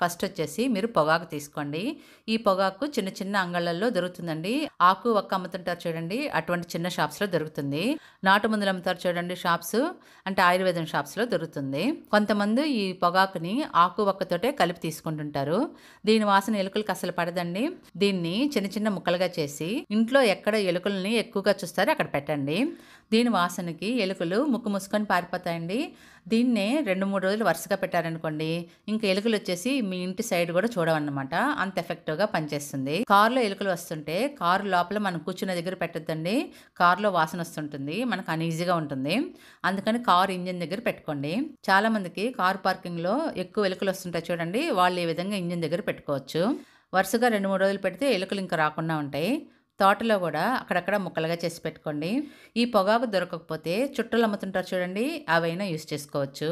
first వచ్చేసి మీరు పొగాకు తీసుకోండి ఈ పొగాకు చిన్న చిన్న అంగళ్ళల్లో దొరుకుతుందండి ఆకు ఒక్క అమ్ముతుంటారు చూడండి అటువంటి చిన్న షాప్స్లో దొరుకుతుంది నాటు మందులు అమ్ముతారు చూడండి షాప్స్ అంటే ఆయుర్వేదం షాప్స్లో దొరుకుతుంది కొంతమంది ఈ పొగాకుని ఆకు ఒక్కతోటే కలిపి తీసుకుంటుంటారు దీని వాసన ఎలుకలకు అసలు పడదండి దీన్ని చిన్న చిన్న ముక్కలుగా చేసి ఇంట్లో ఎక్కడ ఎలుకల్ని ఎక్కువగా చూస్తారో అక్కడ పెట్టండి దీని వాసనకి ఎలుకలు ముక్కు ముసుకొని పారిపోతాయండి దీన్నే రెండు మూడు రోజులు వరుసగా పెట్టారనుకోండి ఇంకా ఎలుకలు వచ్చేసి మీ ఇంటి సైడ్ కూడా చూడవన్నమాట అంత ఎఫెక్టివ్గా పనిచేస్తుంది కారులో ఎలుకలు వస్తుంటే కారు లోపల మనం కూర్చున్న దగ్గర పెట్టద్దండి కారులో వాసన వస్తుంటుంది మనకు అన్ఈజీగా ఉంటుంది అందుకని కారు ఇంజిన్ దగ్గర పెట్టుకోండి చాలామందికి కారు పార్కింగ్లో ఎక్కువ ఎలుకలు వస్తుంటాయి చూడండి వాళ్ళు ఈ విధంగా ఇంజిన్ దగ్గర పెట్టుకోవచ్చు వరుసగా రెండు మూడు రోజులు పెడితే ఎలుకలు ఇంకా రాకుండా ఉంటాయి తోటలో కూడా అక్కడక్కడ ముక్కలుగా చేసి పెట్టుకోండి ఈ పొగాకు దొరకకపోతే చుట్టలు అమ్ముతుంటారు చూడండి అవైనా యూస్ చేసుకోవచ్చు